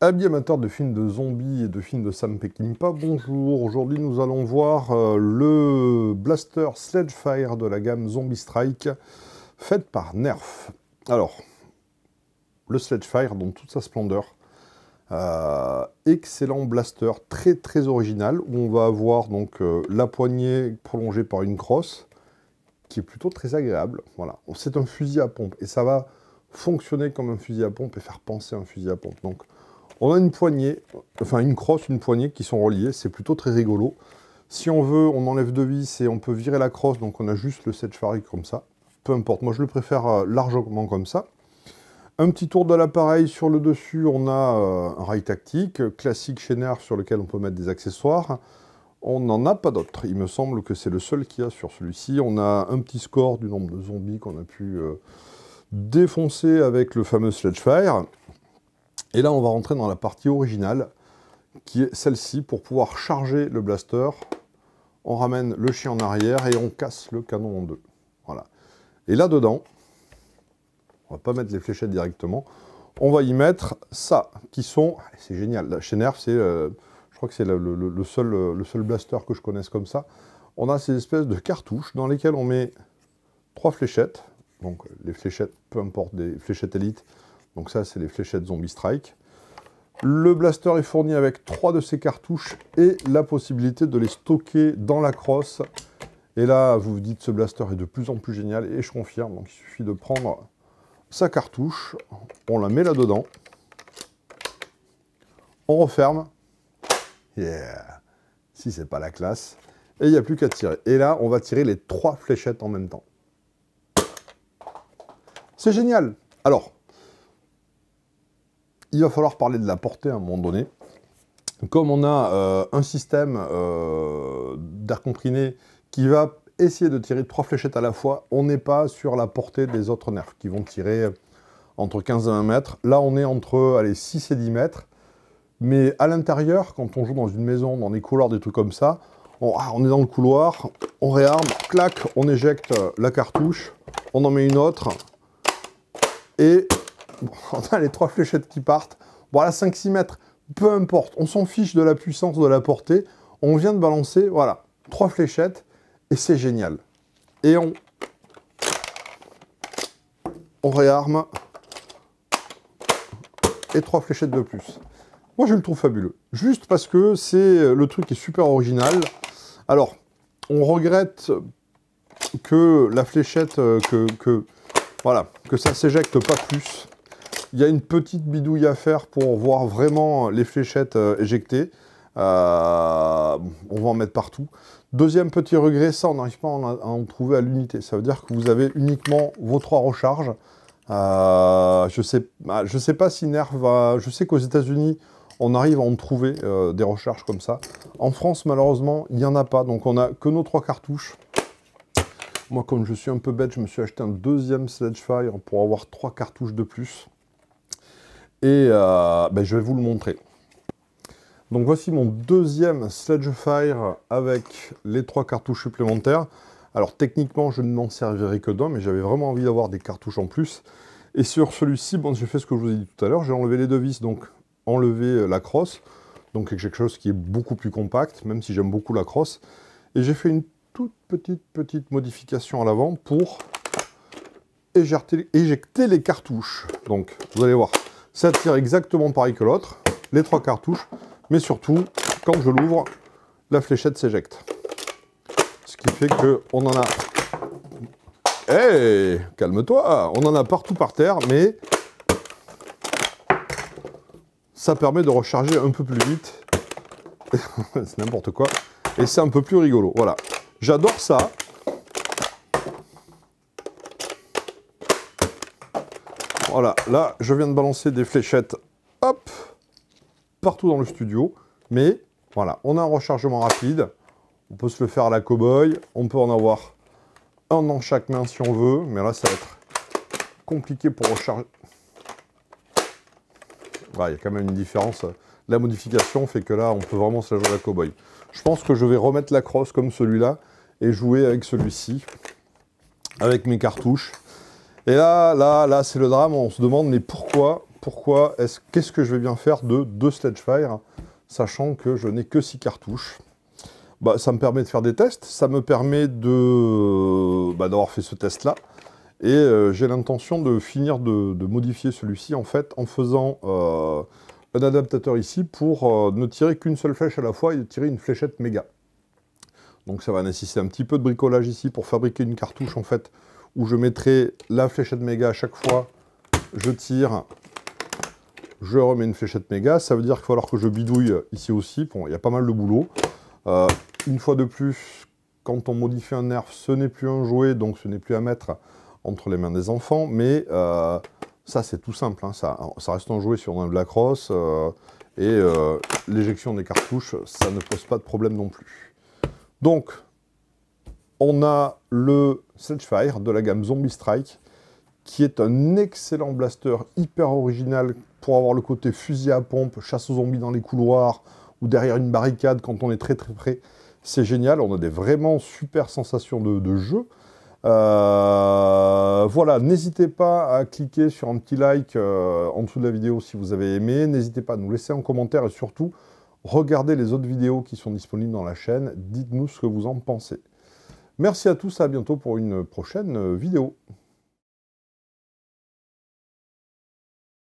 Amis amateurs de films de zombies et de films de Sam Peckinpah, bonjour. Aujourd'hui, nous allons voir euh, le blaster Sledgefire de la gamme Zombie Strike, fait par Nerf. Alors, le Sledgefire dans toute sa splendeur. Euh, excellent blaster, très très original, où on va avoir donc euh, la poignée prolongée par une crosse, qui est plutôt très agréable. Voilà, c'est un fusil à pompe, et ça va fonctionner comme un fusil à pompe et faire penser un fusil à pompe. Donc, on a une poignée, enfin une crosse, une poignée qui sont reliées, c'est plutôt très rigolo. Si on veut, on enlève deux vis et on peut virer la crosse, donc on a juste le Sledgefire fire comme ça. Peu importe, moi je le préfère euh, largement comme ça. Un petit tour de l'appareil sur le dessus, on a euh, un rail tactique, classique Nerf sur lequel on peut mettre des accessoires. On n'en a pas d'autres, il me semble que c'est le seul qu'il y a sur celui-ci. On a un petit score du nombre de zombies qu'on a pu euh, défoncer avec le fameux Sledgefire. Et là, on va rentrer dans la partie originale, qui est celle-ci. Pour pouvoir charger le blaster, on ramène le chien en arrière et on casse le canon en deux. Voilà. Et là-dedans, on va pas mettre les fléchettes directement, on va y mettre ça, qui sont... Ah, c'est génial, chez Nerf, c'est... Euh, je crois que c'est seul, euh, le seul blaster que je connaisse comme ça. On a ces espèces de cartouches dans lesquelles on met trois fléchettes. Donc euh, les fléchettes, peu importe, des fléchettes élites, donc ça, c'est les fléchettes Zombie Strike. Le blaster est fourni avec trois de ces cartouches et la possibilité de les stocker dans la crosse. Et là, vous vous dites, ce blaster est de plus en plus génial et je confirme. Donc il suffit de prendre sa cartouche, on la met là-dedans, on referme. Yeah Si c'est pas la classe. Et il n'y a plus qu'à tirer. Et là, on va tirer les trois fléchettes en même temps. C'est génial Alors, il va falloir parler de la portée à un moment donné. Comme on a euh, un système euh, d'air comprimé qui va essayer de tirer trois fléchettes à la fois, on n'est pas sur la portée des autres nerfs qui vont tirer entre 15 et 20 mètres. Là, on est entre allez, 6 et 10 mètres. Mais à l'intérieur, quand on joue dans une maison, dans des couloirs, des trucs comme ça, on, ah, est dans le couloir, on réarme, clac, on éjecte euh, la cartouche, on en met une autre, et on a les trois fléchettes qui partent. Bon, à 5-6 mètres, peu importe, on s'en fiche de la puissance, de la portée. On vient de balancer, voilà, trois fléchettes, et c'est génial. Et on... On réarme. Et trois fléchettes de plus. Moi, je le trouve fabuleux. Juste parce que c'est euh, le truc est super original. Alors, on regrette que la fléchette, euh, que, que voilà, que ça s'éjecte pas plus. Il y a une petite bidouille à faire pour voir vraiment les fléchettes euh, éjectées. Euh, on va en mettre partout. Deuxième petit regret, ça, on n'arrive pas à en, trouver à l'unité. Ça veut dire que vous avez uniquement vos trois recharges. Euh, je sais, bah, sais pas si Nerf va... Je sais qu'aux États-Unis, on arrive à en trouver des recharges comme ça. En France, malheureusement, il n'y en a pas. Donc, on n'a que nos trois cartouches. Moi, comme je suis un peu bête, je me suis acheté un deuxième Sledgefire pour avoir trois cartouches de plus. Et euh, ben, je vais vous le montrer. Donc voici mon deuxième Fire avec les trois cartouches supplémentaires. Alors techniquement, je ne m'en servirai que d'un, mais j'avais vraiment envie d'avoir des cartouches en plus. Et sur celui-ci, bon, j'ai fait ce que je vous ai dit tout à l'heure, j'ai enlevé les deux vis, donc enlevé la crosse, donc quelque chose qui est beaucoup plus compact, même si j'aime beaucoup la crosse. Et j'ai fait une toute petite, petite modification à l'avant pour éjecter les cartouches. Donc, vous allez voir, ça tire exactement pareil que l'autre, les trois cartouches, mais surtout, quand je l'ouvre, la fléchette s'éjecte. Ce qui fait que on en a... Hé Calme-toi On en a partout par terre, mais... Ça permet de recharger un peu plus vite. c'est n'importe quoi. Et c'est un peu plus rigolo. Voilà. J'adore ça. Voilà, là, je viens de balancer des fléchettes, hop, partout dans le studio. Mais voilà, on a un rechargement rapide. On peut se le faire à la cow-boy. On peut en avoir un dans chaque main si on veut. Mais là, ça va être compliqué pour recharger. Il y a quand même une différence. La modification fait que là, on peut vraiment se la jouer à la cow-boy. Je pense que je vais remettre la crosse comme celui-là et jouer avec celui-ci, avec mes cartouches. Et là, là, là, c'est le drame. On se demande, mais pourquoi Pourquoi est-ce Qu'est-ce que je vais bien faire de deux Sledgefire, sachant que je n'ai que six cartouches bah, ça me permet de faire des tests, ça me permet de bah, d'avoir fait ce test-là, et euh, j'ai l'intention de finir de, modifier celui-ci en fait en faisant euh, un adaptateur ici pour euh, ne tirer qu'une seule flèche à la fois et tirer une fléchette méga. Donc ça va nécessiter un petit peu de bricolage ici pour fabriquer une cartouche en fait où je mettrai la fléchette méga à chaque fois. Je tire, je remets une fléchette méga. Ça veut dire qu'il va falloir que je bidouille ici aussi. Bon, il y a pas mal de boulot. Euh, une fois de plus, quand on modifie un nerf, ce n'est plus un jouet, donc ce n'est plus à mettre entre les mains des enfants. Mais euh, ça, c'est tout simple. Hein. ça, ça reste un jouet sur un Black Cross. Euh, et l'éjection des cartouches, ça ne pose pas de problème non plus. Donc, on a le Sledgefire de la gamme Zombie Strike, qui est un excellent blaster hyper original pour avoir le côté fusil à pompe, chasse aux zombies dans les couloirs ou derrière une barricade quand on est très très près. C'est génial, on a des vraiment super sensations de, jeu. Euh, voilà, n'hésitez pas à cliquer sur un petit like euh, en dessous de la vidéo si vous avez aimé. N'hésitez pas à nous laisser un commentaire et surtout, regardez les autres vidéos qui sont disponibles dans la chaîne. Dites-nous ce que vous en pensez. Merci à tous, à bientôt pour une prochaine euh, vidéo.